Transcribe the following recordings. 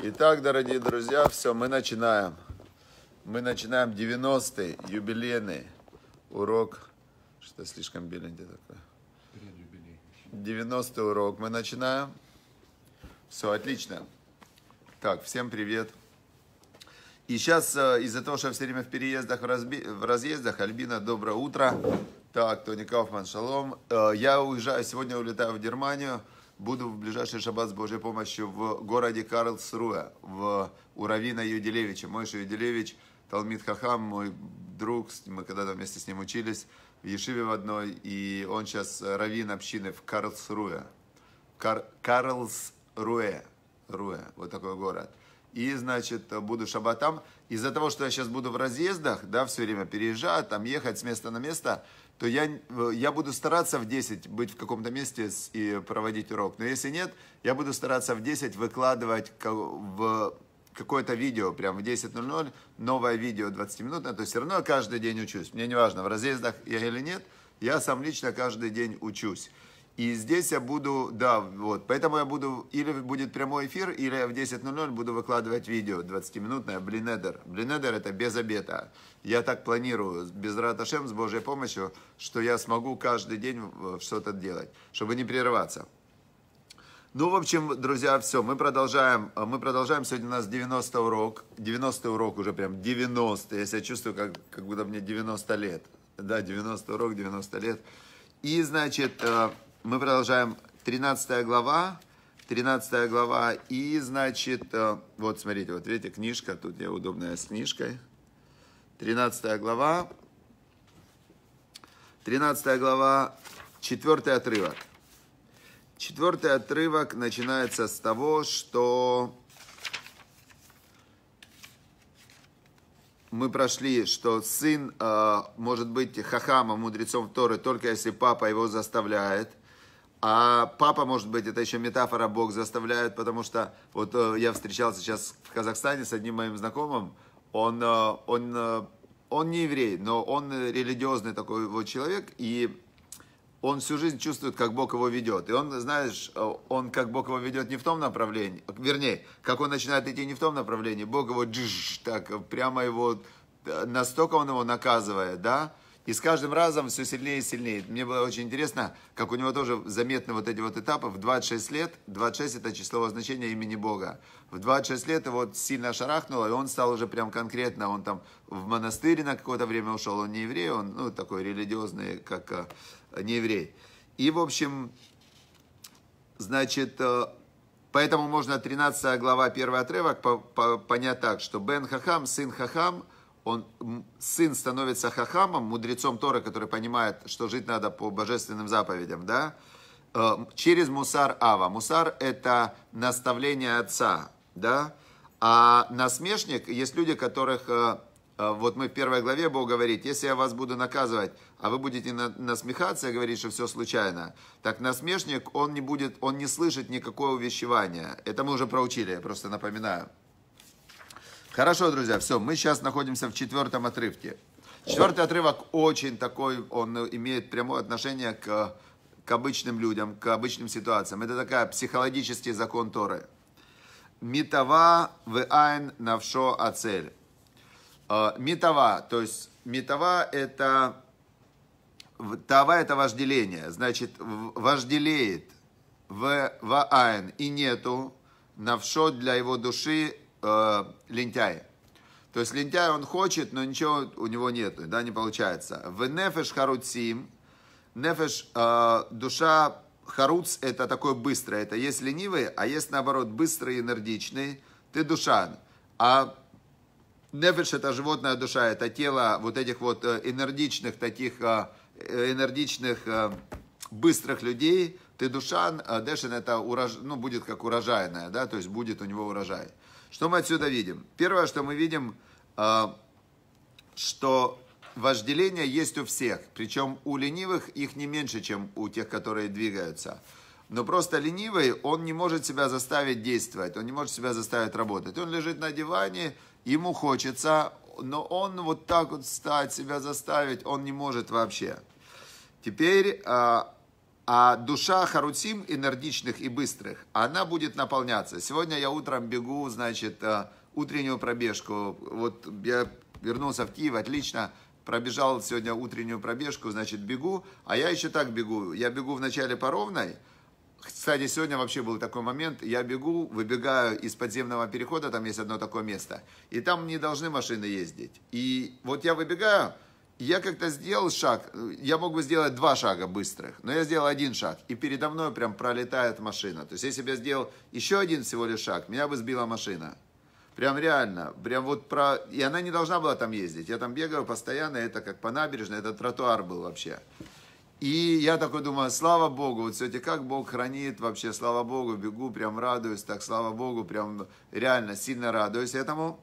Итак, дорогие друзья, все, мы начинаем. Мы начинаем 90-й юбилейный урок. Что слишком беленький такой. 90-й урок мы начинаем. Все, отлично. Так, всем привет. И сейчас э, из-за того, что все время в переездах, в, разби... в разъездах, Альбина, доброе утро. Так, Тони Кауфман, шалом. Э, я уезжаю, сегодня улетаю в Германию. Буду в ближайший шаббат с Божьей помощью в городе Карлсруэ, в, уравина Равина Юделевича. Мойша Юделевич, Талмит Хахам, мой друг, мы когда-то вместе с ним учились в Ешиве в одной, и он сейчас раввин общины в Карлсруэ. Кар Карлсруэ, Руэ, вот такой город. И, значит, буду шабатом. Из-за того, что я сейчас буду в разъездах, да, все время переезжать, там ехать с места на место, то я, э, я буду стараться в 10 быть в каком-то месте и проводить урок. Но если нет, я буду стараться в 10 выкладывать в какое-то видео, прям в 10.00, новое видео 20-минутное, то есть все равно я каждый день учусь. Мне не важно, в разъездах я или нет, я сам лично каждый день учусь. И здесь я буду, да, вот, поэтому я буду, или будет прямой эфир, или я в 10.00 буду выкладывать видео 20-минутное, блинедер. Блинедер это без обета. Я так планирую, без раташем, с Божьей помощью, что я смогу каждый день что-то делать, чтобы не прерываться. Ну, в общем, друзья, все, мы продолжаем, э, мы продолжаем, сегодня у нас 90 урок, 90 урок уже прям, 90, я себя чувствую, как, как будто мне 90 лет, да, 90 урок, 90 лет, и, значит, э, мы продолжаем 13 глава, 13 глава, и, значит, э, вот, смотрите, вот видите, книжка, тут я удобная с книжкой, 13 глава, 13 глава, четвертый отрывок. Четвертый отрывок начинается с того, что мы прошли, что сын э, может быть хахамом, мудрецом Торы, только если папа его заставляет – а папа, может быть, это еще метафора Бог заставляет, потому что вот э, я встречался сейчас в Казахстане с одним моим знакомым, он, э, он, э, он не еврей, но он религиозный такой вот человек, и он всю жизнь чувствует, как Бог его ведет. И он, знаешь, он как Бог его ведет не в том направлении, вернее, как он начинает идти не в том направлении, Бог его джж, так прямо его, настолько он его наказывает, да, и с каждым разом все сильнее и сильнее. Мне было очень интересно, как у него тоже заметны вот эти вот этапы. В 26 лет, 26 это числовое значение имени Бога. В 26 лет его вот сильно шарахнуло, и он стал уже прям конкретно, он там в монастырь на какое-то время ушел, он не еврей, он ну, такой религиозный, как э, не еврей. И, в общем, значит, э, поэтому можно 13 глава, 1 отрывок понять так, что Бен Хахам, сын Хахам – он, сын становится хахамом, мудрецом Торы, который понимает, что жить надо по божественным заповедям, да, э, через мусар ава. Мусар – это наставление отца, да, а насмешник, есть люди, которых, э, э, вот мы в первой главе Бог говорит, если я вас буду наказывать, а вы будете насмехаться и говорить, что все случайно, так насмешник, он не будет, он не слышит никакое увещевание. Это мы уже проучили, я просто напоминаю. Хорошо, друзья, все, мы сейчас находимся в четвертом отрывке. Четвертый отрывок очень такой, он имеет прямое отношение к, к обычным людям, к обычным ситуациям. Это такая психологический закон Торы. Митава вайн навшо ацель. Э, митава, то есть митава это Тава это вожделение, значит, вожделеет в ваайн и нету навшо для его души э, лентяя. То есть лентяй он хочет, но ничего у него нет, да, не получается. В нефеш харутсим, нефеш, э, душа харуц это такое быстрое, это есть ленивые, а есть наоборот быстрые, энергичные, ты душа. А нефеш это животная душа, это тело вот этих вот э, энергичных, таких э, э, энергичных, быстрых людей, ты душан, дешин это урож... ну, будет как урожайная, да, то есть будет у него урожай. Что мы отсюда видим? Первое, что мы видим, а, что вожделение есть у всех, причем у ленивых их не меньше, чем у тех, которые двигаются. Но просто ленивый, он не может себя заставить действовать, он не может себя заставить работать. Он лежит на диване, ему хочется, но он вот так вот встать, себя заставить, он не может вообще. Теперь а, а душа Харутим, энергичных и быстрых, она будет наполняться. Сегодня я утром бегу, значит, э, утреннюю пробежку. Вот я вернулся в Киев, отлично, пробежал сегодня утреннюю пробежку, значит, бегу. А я еще так бегу. Я бегу вначале по ровной. Кстати, сегодня вообще был такой момент. Я бегу, выбегаю из подземного перехода, там есть одно такое место. И там не должны машины ездить. И вот я выбегаю, я как-то сделал шаг, э, я мог бы сделать два шага быстрых, но я сделал один шаг, и передо мной прям пролетает машина. То есть, если бы я сделал еще один всего лишь шаг, меня бы сбила машина. Прям реально, прям вот про... И она не должна была там ездить. Я там бегаю постоянно, это как по набережной, это тротуар был вообще. И я такой думаю, слава Богу, вот все-таки как Бог хранит вообще, слава Богу, бегу, прям радуюсь, так слава Богу, прям реально сильно радуюсь этому.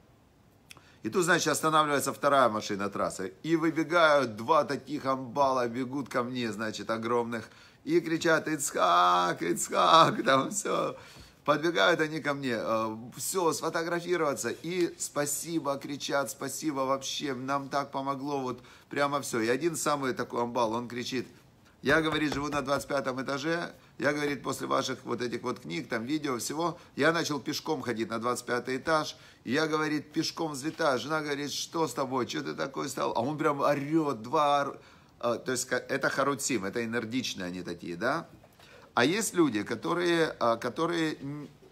И тут, значит, останавливается вторая машина трассы. И выбегают два таких амбала, бегут ко мне, значит, огромных. И кричат, Ицхак, Ицхак, там все. Подбегают они ко мне, э, все, сфотографироваться. И спасибо, кричат, спасибо вообще, нам так помогло, вот прямо все. И один самый такой амбал, он кричит, я, говорит, живу на 25 этаже, я, говорит, после ваших вот этих вот книг, там, видео, всего, я начал пешком ходить на 25 этаж. И я, говорит, пешком взлетаю. Жена говорит, что с тобой, что ты такой стал? А он прям орет, два... Ор... А, то есть это харуцим, это энергичные они такие, да? А есть люди, которые, а, которые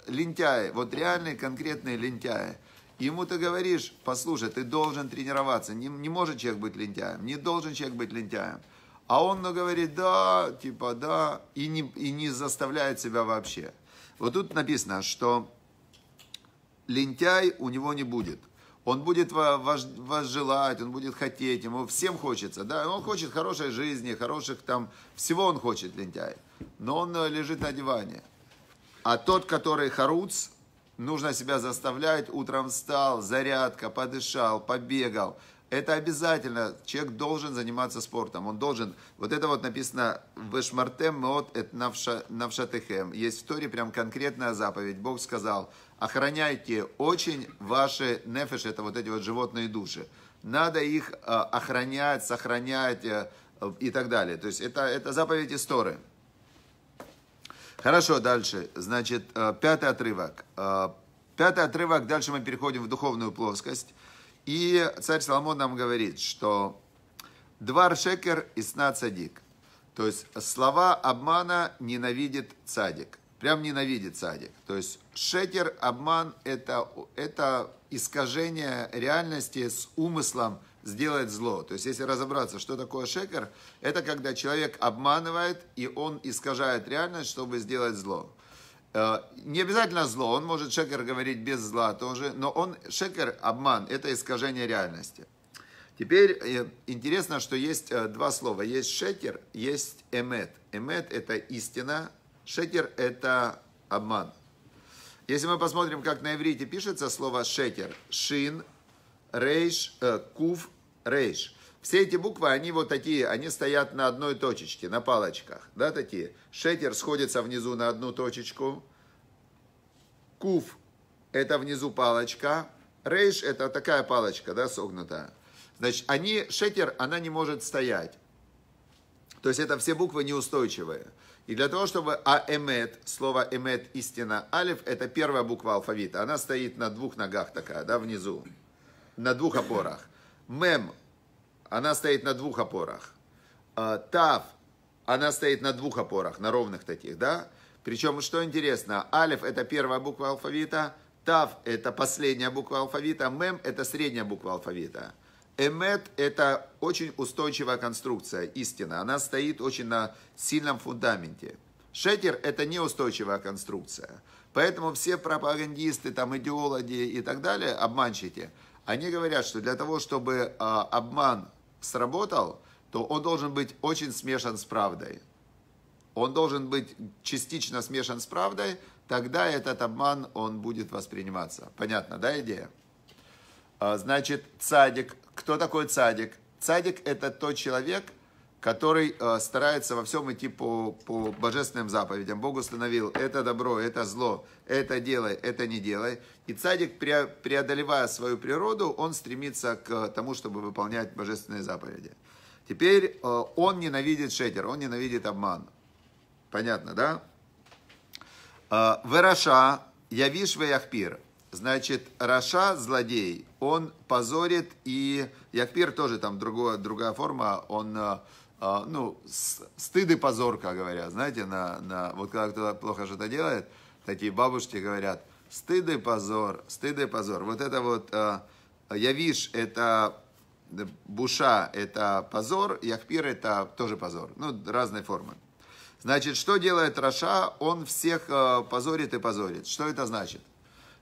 лентяи, вот реальные конкретные лентяи. Ему ты говоришь, послушай, ты должен тренироваться. Не, не может человек быть лентяем, не должен человек быть лентяем. А он ну, говорит, да, типа, да, и не, и не заставляет себя вообще. Вот тут написано, что лентяй у него не будет. Он будет вас, вас желать, он будет хотеть, ему всем хочется, да, он хочет хорошей жизни, хороших там, всего он хочет, лентяй. Но он э, лежит на диване. А тот, который харуц, нужно себя заставлять, утром встал, зарядка, подышал, побегал, это обязательно. Человек должен заниматься спортом. Он должен... Вот это вот написано в меот эт навшатехем». Есть в Торе прям конкретная заповедь. Бог сказал, охраняйте очень ваши нефеш, это вот эти вот животные души. Надо их э, охранять, сохранять э, э, и так далее. То есть это, это заповедь из Торы. Хорошо, дальше. Значит, пятый отрывок. Пятый отрывок, дальше мы переходим в духовную плоскость. И царь Соломон нам говорит, что «двар шекер и сна цадик». То есть слова обмана ненавидит цадик. Прям ненавидит цадик. То есть шекер, обман – это, это искажение реальности с умыслом сделать зло. То есть если разобраться, что такое шекер, это когда человек обманывает и он искажает реальность, чтобы сделать зло. Э, не обязательно зло, он может шекер говорить без зла тоже, но он шекер, обман, это искажение реальности. Теперь э, интересно, что есть э, два слова. Есть шекер, есть эмет. Эмет – это истина, шекер – это обман. Если мы посмотрим, как на иврите пишется слово шекер, шин, рейш, э, кув, рейш – все эти буквы, они вот такие, они стоят на одной точечке, на палочках, да, такие. Шетер сходится внизу на одну точечку. Куф – это внизу палочка. Рейш – это такая палочка, да, согнутая. Значит, они, шетер, она не может стоять. То есть это все буквы неустойчивые. И для того, чтобы аэмет, слово эмет, истина, алиф, это первая буква алфавита. Она стоит на двух ногах такая, да, внизу, на двух опорах. Мем, она стоит на двух опорах. А, тав, она стоит на двух опорах, на ровных таких, да? Причем, что интересно, алиф – это первая буква алфавита, тав – это последняя буква алфавита, мем – это средняя буква алфавита. Эмет – это очень устойчивая конструкция, истина. Она стоит очень на сильном фундаменте. Шетер – это неустойчивая конструкция. Поэтому все пропагандисты, там, идеологи и так далее, обманщики, они говорят, что для того, чтобы а, обман сработал, то он должен быть очень смешан с правдой. Он должен быть частично смешан с правдой, тогда этот обман, он будет восприниматься. Понятно, да, идея? А, значит, цадик. Кто такой цадик? Цадик – это тот человек, который э, старается во всем идти по, по божественным заповедям. Бог установил это добро, это зло, это делай, это не делай. И цадик, преодолевая свою природу, он стремится к тому, чтобы выполнять божественные заповеди. Теперь э, он ненавидит шетер, он ненавидит обман. Понятно, да? Э, Вераша, явиш яхпир Значит, Раша, злодей, он позорит, и яхпир тоже там другое, другая форма, он э, а, ну, стыд и позор, как говорят, знаете, на, на, вот когда кто-то плохо что-то делает, такие бабушки говорят, стыд и позор, стыд и позор. Вот это вот, а, я явиш, это э, буша, это позор, яхпир, это тоже позор, ну, разные формы. Значит, что делает Раша? Он всех э, позорит и позорит. Что это значит?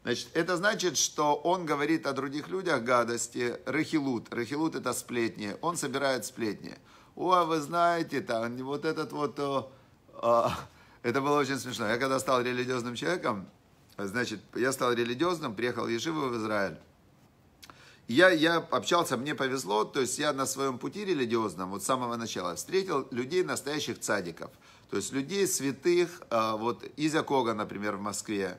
Значит, это значит, что он говорит о других людях гадости, рахилут. Рахилут это сплетни, он собирает сплетни ой, вы знаете, там вот этот вот, о, э, о. А, это было очень смешно. Я когда стал религиозным человеком, значит, я стал религиозным, приехал в Ешиву в Израиль. Я, я общался, мне повезло, то есть я на своем пути религиозном, вот с самого начала, встретил людей настоящих цадиков. То есть людей святых, а, вот Изя Кога, например, в Москве,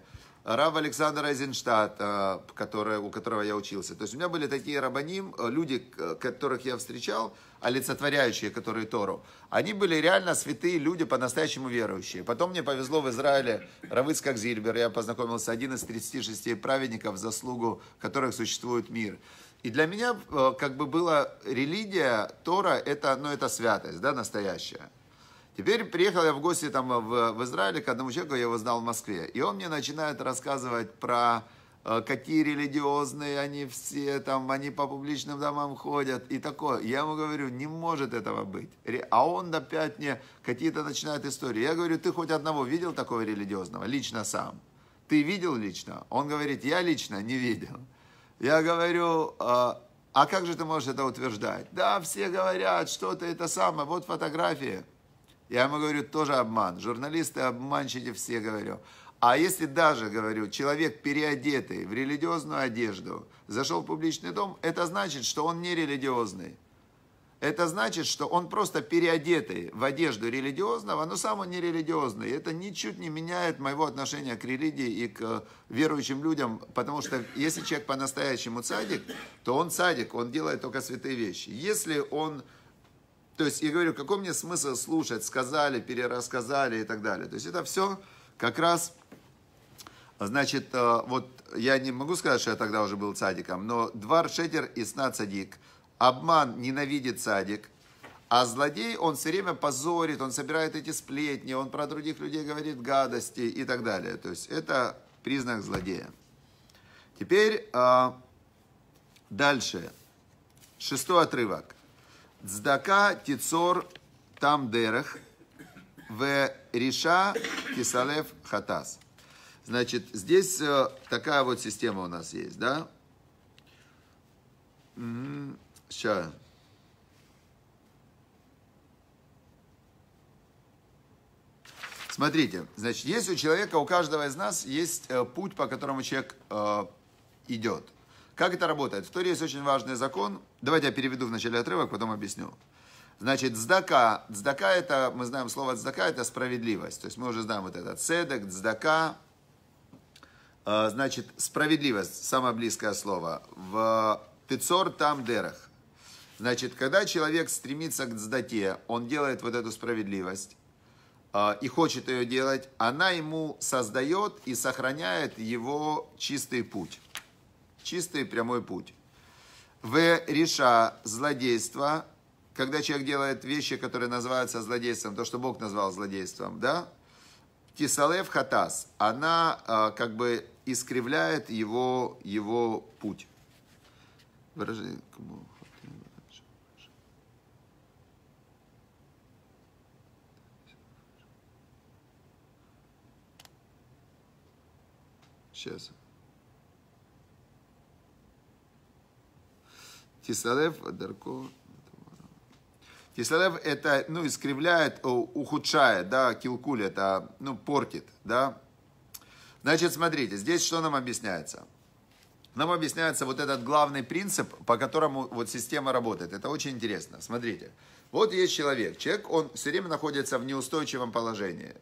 рав Александр Айзенштадт, э, который, у которого я учился. То есть у меня были такие рабаним, э, люди, которых я встречал, олицетворяющие, которые Тору. Они были реально святые люди, по-настоящему верующие. Потом мне повезло в Израиле Равыцкак Зильбер. Я познакомился один из 36 праведников, заслугу которых существует мир. И для меня э, как бы была религия Тора, это, ну, это святость, да, настоящая. Теперь приехал я в гости там в, в Израиле к одному человеку, я его знал в Москве. И он мне начинает рассказывать про э, какие религиозные они все, там, они по публичным домам ходят и такое. Я ему говорю, не может этого быть. А он опять мне какие-то начинает истории. Я говорю, ты хоть одного видел такого религиозного? Лично сам. Ты видел лично? Он говорит, я лично не видел. Я говорю, э, а как же ты можешь это утверждать? Да, все говорят, что-то это самое, вот фотографии. Я ему говорю, тоже обман. Журналисты обманщики все, говорю. А если даже, говорю, человек переодетый в религиозную одежду, зашел в публичный дом, это значит, что он не религиозный. Это значит, что он просто переодетый в одежду религиозного, но сам он не религиозный. Это ничуть не меняет моего отношения к религии и к э, верующим людям, потому что если человек по-настоящему цадик, то он цадик, он делает только святые вещи. Если он то есть я говорю, какой мне смысл слушать, сказали, перерассказали и так далее. То есть это все как раз, значит, э, вот я не могу сказать, что я тогда уже был цадиком, но двор шедер и сна цадик. Обман ненавидит цадик, а злодей, он все время позорит, он собирает эти сплетни, он про других людей говорит гадости и так далее. То есть это признак злодея. Теперь э, дальше. Шестой отрывок. Цдака тицор там дерех, в реша кисалев хатас. Значит, здесь э, такая вот система у нас есть, да? Сейчас. М-м, Смотрите, значит, есть у человека, у каждого из нас есть э, путь, по которому человек э, идет. Как это работает? В Торе есть очень важный закон. Давайте я переведу в начале отрывок, потом объясню. Значит, дздака. Дздака это, мы знаем слово дздака, это справедливость. То есть мы уже знаем вот это. Цедек, дздака. А, значит, справедливость, самое близкое слово. В тыцор там дерах. Значит, когда человек стремится к дздаке, он делает вот эту справедливость а, и хочет ее делать, она ему создает и сохраняет его чистый путь чистый прямой путь. В реша злодейство, когда человек делает вещи, которые называются злодейством, то, что Бог назвал злодейством, да? Тисалев хатас, она э, как бы искривляет его, его путь. Выражение, Сейчас. Тисарев Адарко. Тисарев это, ну, искривляет, ухудшает, да, килкуль это, ну, портит, да. Значит, смотрите, здесь что нам объясняется? Нам объясняется вот этот главный принцип, по которому вот система работает. Это очень интересно. Смотрите, вот есть человек. Человек, он все время находится в неустойчивом положении.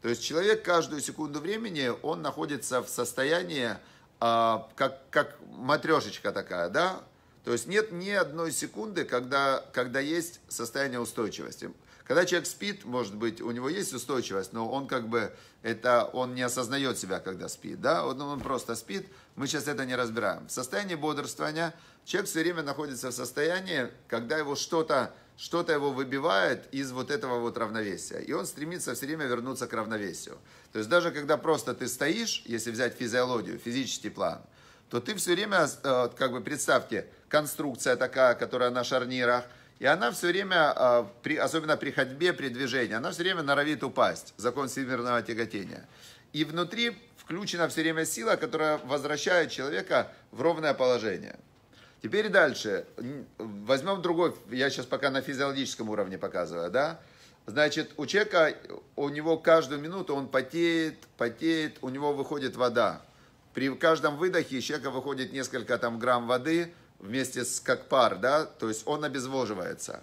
То есть человек каждую секунду времени, он находится в состоянии, а, как, как матрешечка такая, да? То есть нет ни одной секунды, когда, когда есть состояние устойчивости. Когда человек спит, может быть, у него есть устойчивость, но он как бы, это, он не осознает себя, когда спит, да, он, он просто спит, мы сейчас это не разбираем. В состоянии бодрствования человек все время находится в состоянии, когда его что-то, что-то его выбивает из вот этого вот равновесия, и он стремится все время вернуться к равновесию. То есть даже когда просто ты стоишь, если взять физиологию, физический план, то ты все время, э, как бы представьте, конструкция такая, которая на шарнирах. И она все время, а, особенно при ходьбе, при движении, она все время норовит упасть. Закон всемирного тяготения. И внутри включена все время сила, которая возвращает человека в ровное положение. Теперь дальше. Возьмем другой, я сейчас пока на физиологическом уровне показываю, да? Значит, у человека, у него каждую минуту он потеет, потеет, у него выходит вода. При каждом выдохе у человека выходит несколько там грамм воды, вместе с как пар, да, то есть он обезвоживается.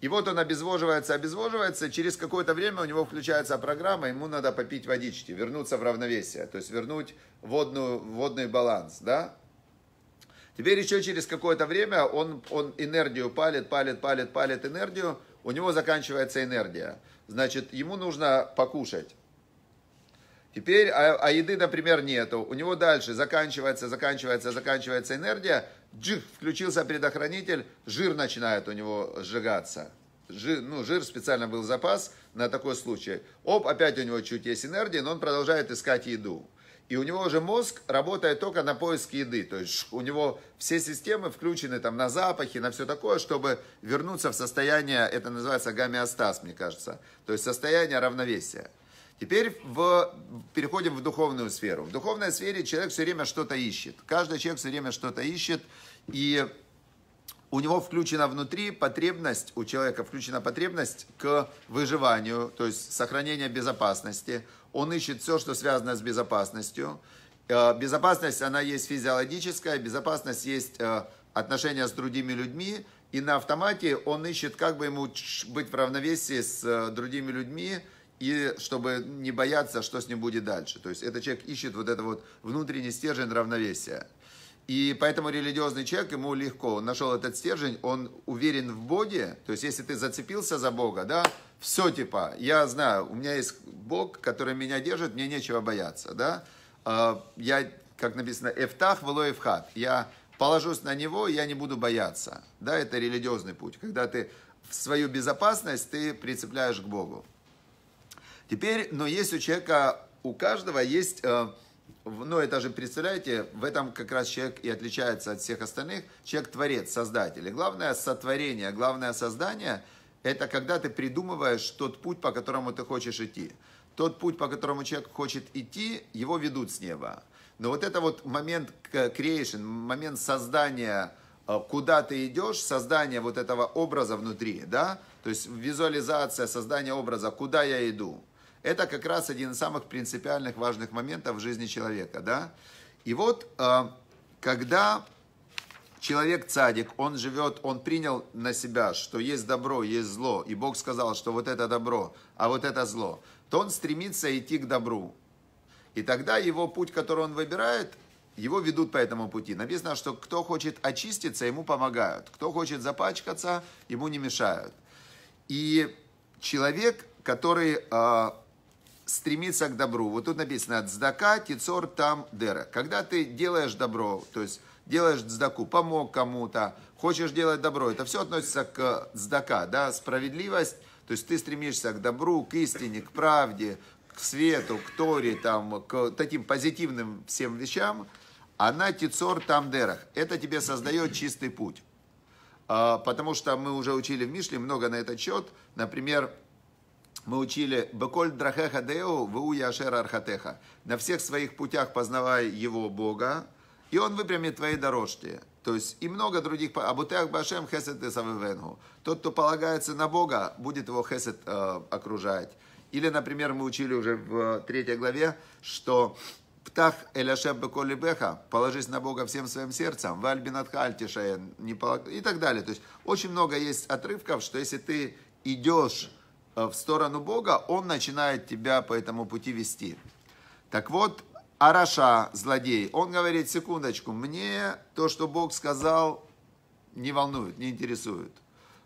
И вот он обезвоживается, обезвоживается, через какое-то время у него включается программа, ему надо попить водички, вернуться в равновесие, то есть вернуть водную, водный баланс, да. Теперь еще через какое-то время он, он энергию палит, палит, палит, палит энергию, у него заканчивается энергия. Значит, ему нужно покушать. Теперь, а, а еды, например, нету, у него дальше заканчивается, заканчивается, заканчивается энергия, джих, включился предохранитель, жир начинает у него сжигаться. Жир, ну, жир специально был запас на такой случай. Оп, опять у него чуть есть энергия, но он продолжает искать еду. И у него уже мозг работает только на поиск еды. То есть у него все системы включены там на запахи, на все такое, чтобы вернуться в состояние, это называется гомеостаз, мне кажется. То есть состояние равновесия. Теперь в, переходим в духовную сферу. В духовной сфере человек все время что-то ищет. Каждый человек все время что-то ищет. И у него включена внутри потребность, у человека включена потребность к выживанию, то есть сохранение безопасности. Он ищет все, что связано с безопасностью. Э, безопасность, она есть физиологическая, безопасность есть э, отношения с другими людьми. И на автомате он ищет, как бы ему быть в равновесии с э, другими людьми, и чтобы не бояться, что с ним будет дальше. То есть этот человек ищет вот это вот внутренний стержень равновесия. И поэтому религиозный человек, ему легко, он нашел этот стержень, он уверен в Боге, то есть если ты зацепился за Бога, да, все типа, я знаю, у меня есть Бог, который меня держит, мне нечего бояться, да, а, я, как написано, эфтах вело эфхат, я положусь на него, я не буду бояться, да, это религиозный путь, когда ты в свою безопасность ты прицепляешь к Богу. Теперь, но ну, есть у человека, у каждого есть, э, ну это же, представляете, в этом как раз человек и отличается от всех остальных. Человек творец, создатель. И главное сотворение, главное создание, это когда ты придумываешь тот путь, по которому ты хочешь идти. Тот путь, по которому человек хочет идти, его ведут с неба. Но вот это вот момент creation, момент создания, э, куда ты идешь, создание вот этого образа внутри, да, то есть визуализация, создание образа, куда я иду, это как раз один из самых принципиальных важных моментов в жизни человека, да. И вот, э, когда человек цадик, он живет, он принял на себя, что есть добро, есть зло, и Бог сказал, что вот это добро, а вот это зло, то он стремится идти к добру. И тогда его путь, который он выбирает, его ведут по этому пути. Написано, что кто хочет очиститься, ему помогают. Кто хочет запачкаться, ему не мешают. И человек, который э, стремиться к добру. Вот тут написано «Цдака тицор там дера». Когда ты делаешь добро, то есть делаешь цдаку, помог кому-то, хочешь делать добро, это все относится к цдака, да, справедливость, то есть ты стремишься к добру, к истине, к правде, к свету, к торе, там, к таким позитивным всем вещам, она а тицор там дерах. Это тебе создает чистый путь. А, потому что мы уже учили в Мишле много на этот счет. Например, мы учили «Беколь драхеха деу ву яшер архатеха» «На всех своих путях познавай его Бога, и он выпрямит твои дорожки». То есть и много других абутех башем хесет и савевенгу». Тот, кто полагается на Бога, будет его хесет э, окружать. Или, например, мы учили уже в э, третьей главе, что «Птах эляшем беколи беха» «Положись на Бога всем своим сердцем», «Вальбинатха альтишаен» и так далее. То есть очень много есть отрывков, что если ты идешь Э, в сторону Бога, он начинает тебя по этому пути вести. Так вот, Араша, злодей, он говорит, секундочку, мне то, что Бог сказал, не волнует, не интересует.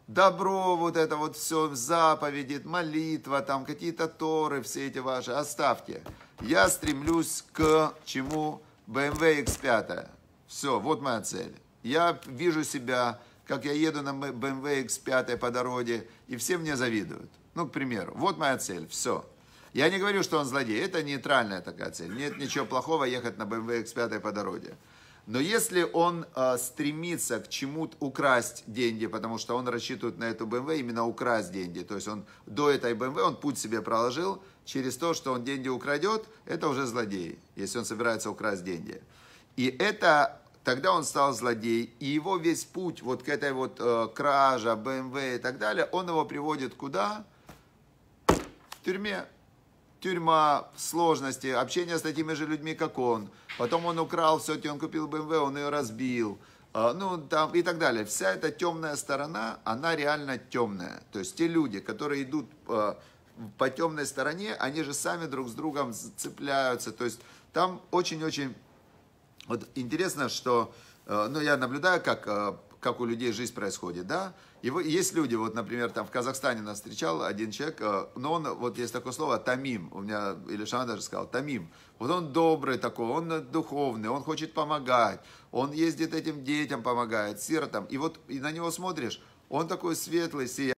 Добро, вот это вот все, заповеди, молитва, там какие-то торы, все эти ваши, оставьте. Я стремлюсь к чему? BMW X5. Все, вот моя цель. Я вижу себя как я еду на BMW X5 по дороге, и все мне завидуют. Ну, к примеру, вот моя цель, все. Я не говорю, что он злодей, это нейтральная такая цель. Нет ничего плохого ехать на BMW X5 по дороге. Но если он э, стремится к чему-то украсть деньги, потому что он рассчитывает на эту BMW именно украсть деньги, то есть он до этой BMW, он путь себе проложил, через то, что он деньги украдет, это уже злодей, если он собирается украсть деньги. И это тогда он стал злодей, и его весь путь вот к этой вот э, краже, БМВ и так далее, он его приводит куда? В тюрьме. Тюрьма, сложности, общение с такими же людьми, как он. Потом он украл все, он купил БМВ, он ее разбил. Э, ну, там и так далее. Вся эта темная сторона, она реально темная. То есть те люди, которые идут э, по темной стороне, они же сами друг с другом цепляются. То есть там очень-очень вот интересно, что, э, ну, я наблюдаю, как, э, как у людей жизнь происходит, да, и есть люди, вот, например, там в Казахстане нас встречал один человек, э, но он, вот есть такое слово, тамим, у меня Илюшан даже сказал, тамим. Вот он добрый такой, он духовный, он хочет помогать, он ездит этим детям помогает, сиротам. И вот и на него смотришь, он такой светлый, сияющий.